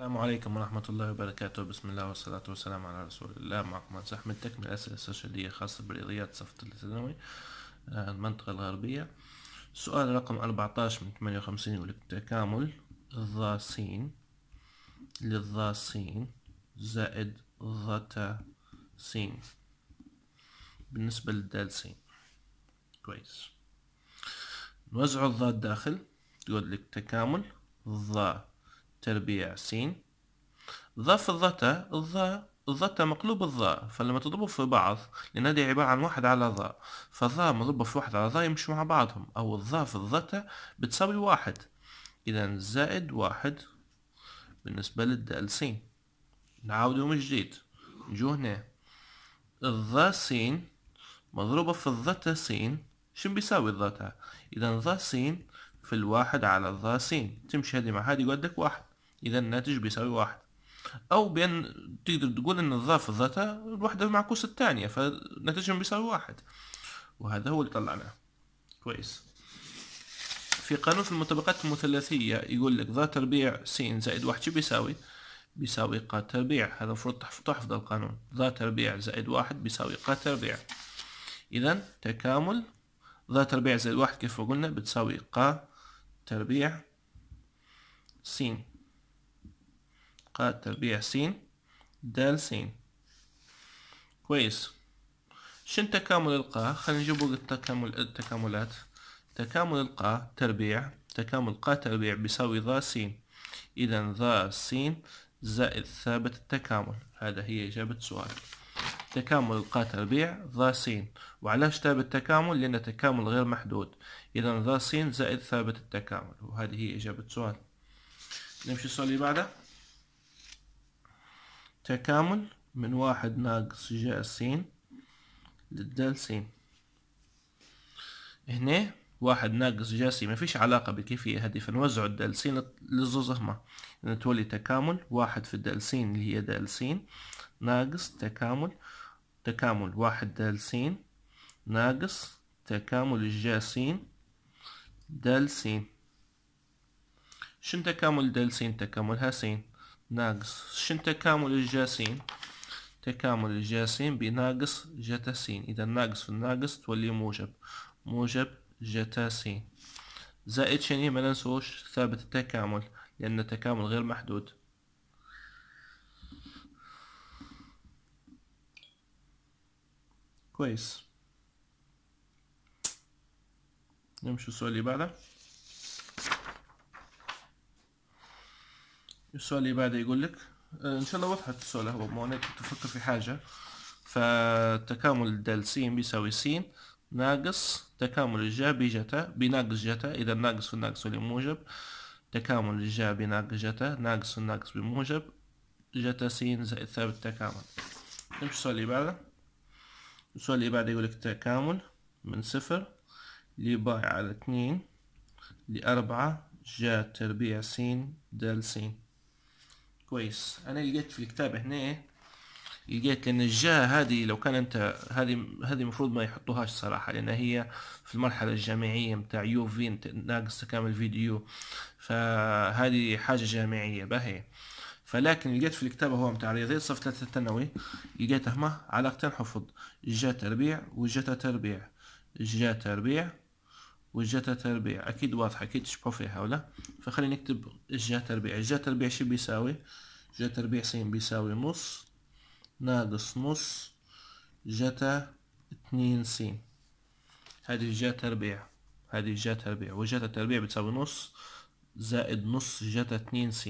السلام عليكم ورحمة الله وبركاته بسم الله والصلاة والسلام على رسول الله معكم أنس أحمد تكمل أسئلة الاستشهادية خاصة بالرياضيات صف الثانوي آه، المنطقة الغربية سؤال رقم 14 من 58 يقول تكامل للظا س زائد ظتا س بالنسبة للدال س كويس نوزع الظا داخل تقول لك تكامل ظا تربيع سين ضف في الظتا الظا الظتا مقلوب الظا فلما تضربوا في بعض لأن دي عبارة عن واحد على ظا فظا مضروبة في واحد على ظا يمشي مع بعضهم أو الظا في الظتا بتساوي واحد إذا زائد واحد بالنسبة للدال سين نعاودو من جديد نجو هنا الظا سين مضروبة في الظتا سين شنو بيساوي الظتا إذا ظا سين في الواحد على الظا سين تمشي هذه مع هذه يقعد لك واحد إذا الناتج بيساوي واحد أو بأن تقدر تقول أن الضافة ذاتها الوحدة معكوسة الثانية فناتجهم بيساوي واحد وهذا هو اللي طلعناه كويس في قانون في المطابقات المثلثية يقول لك ذات تربيع س زائد واحد شو بيساوي؟ بيساوي ق تربيع هذا المفروض تحفظ القانون ذات تربيع زائد واحد بيساوي ق تربيع إذا تكامل ذات تربيع زائد واحد كيف قلنا بتساوي ق تربيع س حلقة تربيع س د س كويس شن تكامل القاء خلينا نجيبوا التكامل التكاملات تكامل القاء تربيع تكامل قاء تربيع بيساوي ذا س اذا ذا س زائد ثابت التكامل هذا هي اجابة سؤال تكامل القاء تربيع ذا س وعلاش ثابت التكامل لان التكامل غير محدود اذا ذا س زائد ثابت التكامل وهذه هي اجابة سؤال نمشي السؤال اللي بعده تكامل من واحد ناقص جاء سين للدال سين هنا واحد ناقص سين ما فيش علاقة بالكيفية هذه فنوزع الدالسين للزوز هما نتولي تكامل واحد في الدالسين اللي هي دالسين ناقص تكامل تكامل واحد دالسين ناقص تكامل الجاسين دالسين شن تكامل دالسين تكاملها سين ناقص شن تكامل الجاسين تكامل الجاسين بناقص جتا سين إذا ناقص في الناقص تولي موجب موجب جتا سين زائد شنو ما ننسوش ثابت التكامل لأن التكامل غير محدود كويس نمشي السؤال اللي بعده السؤال اللي بعده يقول لك آه، ان شاء الله وضحت السؤال هو ما انا كنت افكر في حاجه فتكامل دال س بيساوي س ناقص تكامل الجا بجتا بناقص جتا اذا ناقص في ناقص موجب تكامل الجا بناقص جتا ناقص في ناقص بموجب جتا س زائد ثابت التكامل نمشي السؤال اللي بعده السؤال اللي بعده يقول لك تكامل من صفر لباي على اثنين لأربعة جا تربيع س دال س كويس انا لقيت في الكتاب هنا لقيت لان الجا هذه لو كان انت هذه هذه المفروض ما يحطوهاش صراحه لان هي في المرحله الجامعيه متاع يو في ناقص كامل فيديو فهذه حاجه جامعيه باهي فلكن لقيت في الكتاب هو متاع رياضيات صف ثلاثة ثانوي لقيت هما علاقتين حفظ جا تربيع وجا تربيع جا تربيع والجتا تربيع اكيد واضحه اكيد تشبهوا فيها ولا فخلينا نكتب الجا تربيع الجا تربيع شو بيساوي جا تربيع س بيساوي نص ناقص نص جتا 2 س هذه جا تربيع هذه جا تربيع وجتا تربيع بتساوي نص زائد نص جتا 2 س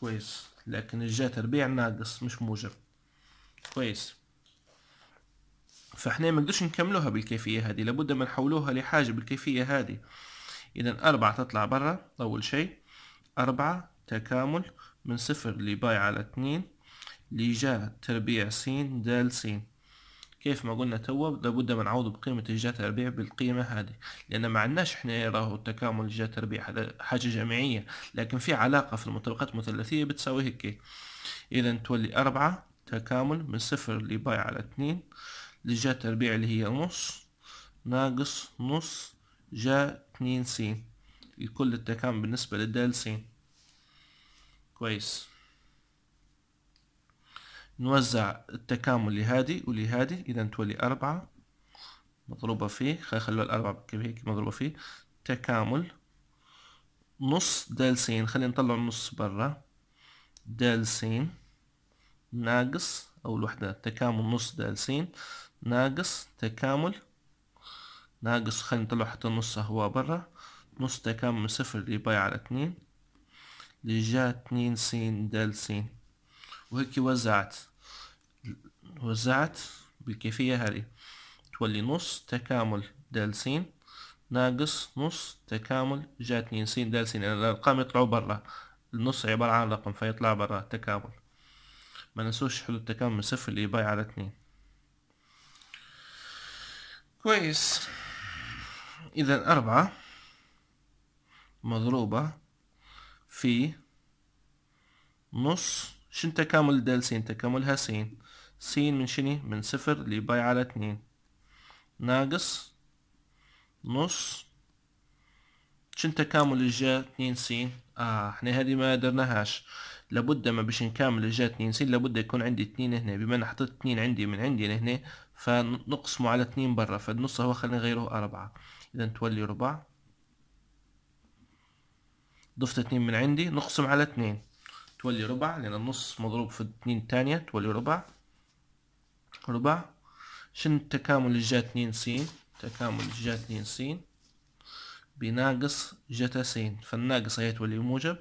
كويس لكن الجا تربيع ناقص مش موجب كويس فاحنا ما نقدرش نكملوها بالكيفية هذه لابد ما نحولوها لحاجة بالكيفية هذه إذا أربعة تطلع برا أول شيء أربعة تكامل من صفر لباي على اتنين لجا تربيع س د س كيف ما قلنا توا لابد ما نعوض بقيمة الجا تربيع بالقيمة هذه لأن ما عندناش احنا راهو التكامل جا تربيع هذا حاجة جامعية لكن في علاقة في المطبقات المثلثية بتساوي هيك إذا تولي أربعة تكامل من صفر لباي على اتنين لجا تربيع اللي هي نص ناقص نص جا اتنين س الكل التكامل بالنسبة للدال س كويس نوزع التكامل لهادي ولهادي إذا تولي أربعة مضروبة فيه خلينا نخلوها الأربعة هيك مضروبة فيه تكامل نص دال س خلينا نطلع النص برا دال س ناقص أول وحدة تكامل نص دال س ناقص تكامل ناقص خلينا نطلع حتى النص هو برا نص تكامل من صفر لباي على اتنين لجا اتنين س دال سين وهيك وزعت وزعت بالكيفية هذي تولي نص تكامل دال سين ناقص نص تكامل جا اتنين سين دال سين لأن يعني الأرقام يطلعوا برا النص عبارة عن رقم فيطلع برا تكامل ما ننسوش حلو التكامل من صفر لباي على اتنين كويس إذا أربعة مضروبة في نص شن تكامل دال سين تكاملها سين سين من شني من صفر لباي على اتنين ناقص نص شن تكامل الجا اتنين سين اه احنا هذه ما درناهاش لابد ما باش نكامل الجا اتنين سين لابد يكون عندي اتنين هنا بما انا حطيت اتنين عندي من عندي لهنا فنقسمه على اثنين برا فالنص هو خلينا نغيره أربعة إذا تولي ربع ضفت اثنين من عندي نقسم على اثنين تولي ربع لأن النص مضروب في اثنين التانية تولي ربع ربع شن التكامل اللي جا اثنين سين تكامل اللي جا اثنين سين بناقص جتا سين فالناقص هي تولي موجب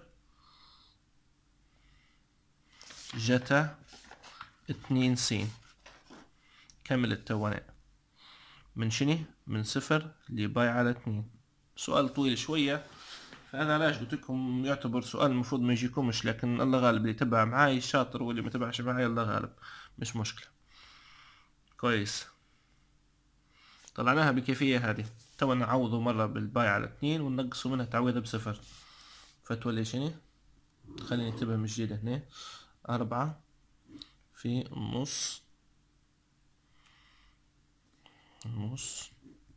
جتا اثنين سين كامل التواناء من شنو من صفر لباي على اتنين سؤال طويل شوية فأنا علاش قلت لكم يعتبر سؤال المفروض ما يجيكمش لكن الله غالب اللي تبع معاي شاطر واللي ما تبعش معاي الله غالب مش مشكلة كويس طلعناها بكيفية هذه توا نعوضه مرة بالباي على اتنين وننقصوا منها تعويضة بصفر فتولي شنو خليني انتبه من جديد هنا أربعة في نص النص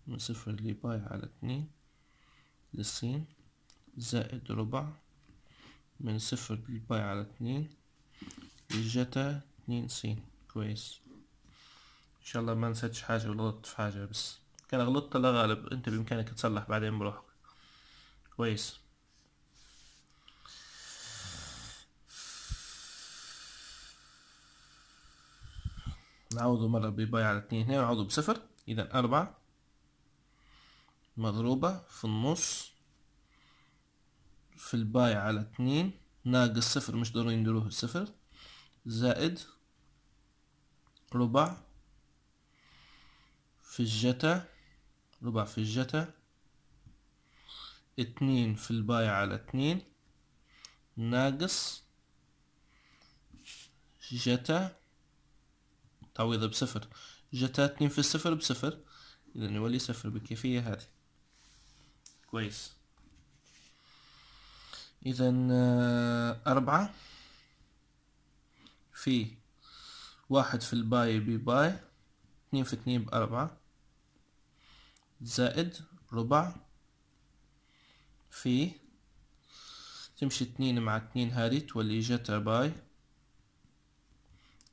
من صفر لباي على اتنين للسين زائد ربع من صفر لباي على اتنين للجتا اتنين سين كويس ان شاء الله ما نسيتش حاجة ولا غلطت في حاجة بس كان غلطت لا غالب انت بامكانك تصلح بعدين بروحك كويس نعوضه مرة بباي على اتنين هنا ونعوضه بصفر إذا أربعة مضروبة في النص في الباي على اتنين ناقص صفر مش ضروري نديروه الصفر زائد ربع في الجتا ربع في الجتا اتنين في الباي على اتنين ناقص جتا تعويضها بصفر جتا اتنين في الصفر بصفر إذا يولي صفر بالكيفية هذه كويس إذا آه، أربعة في واحد في الباي بباي اتنين في اتنين بأربعة زائد ربع في تمشي اتنين مع اتنين هذه تولي جتا باي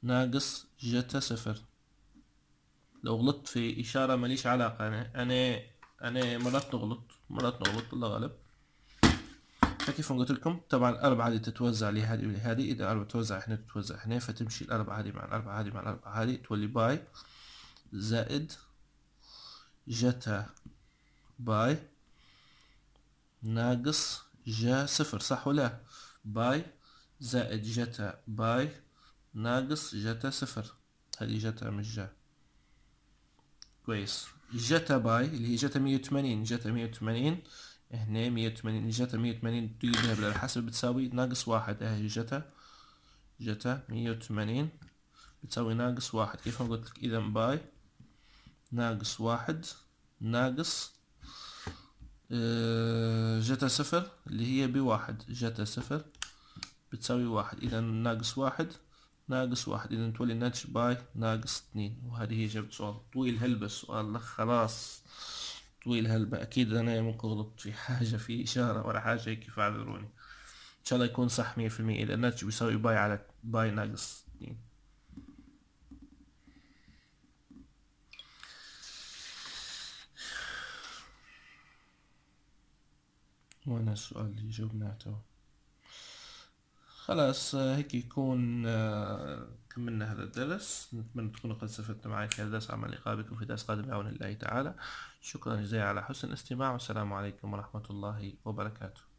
ناقص جتا صفر لو غلطت في إشارة ماليش علاقة أنا أنا أنا مرات نغلط مرات نغلط الله غالب فكيف ما قلت لكم طبعا الأربعة هذه تتوزع لهذه ولهذه إذا الأربعة تتوزع هنا تتوزع هنا فتمشي الأربعة هذه مع الأربعة هذه مع الأربعة هذه تولي باي زائد جتا باي ناقص جا صفر صح ولا باي زائد جتا باي ناقص جتا صفر هذه جتا مش جا كويس جتا باي اللي هي جتا مية وثمانين جتا مية وثمانين هنا مية وثمانين جتا مية وثمانين على حسب بتساوي ناقص واحد اهي جتا جتا مية وثمانين بتساوي ناقص واحد كيف ما قلت لك اذا باي ناقص واحد ناقص آه، جتا صفر اللي هي بواحد جتا صفر بتساوي واحد اذا ناقص واحد ناقص واحد إذا تولي الناتج باي ناقص اثنين وهذه هي إجابة سؤال طويل هلبة السؤال ده خلاص طويل هلبة أكيد أنا ممكن غلطت في حاجة في إشارة ولا حاجة هيك فاعذروني إن شاء الله يكون صح مية في المية إذا الناتج بيساوي باي على باي ناقص اثنين وأنا السؤال اللي جاوبناه تو؟ خلاص هيك يكون آه، كملنا هذا الدرس نتمنى تكونوا قد استفدتم معي في هذا الدرس عمل لقاء بكم في درس قادم بعون الله تعالى شكرا جزيلا على حسن الاستماع والسلام عليكم ورحمة الله وبركاته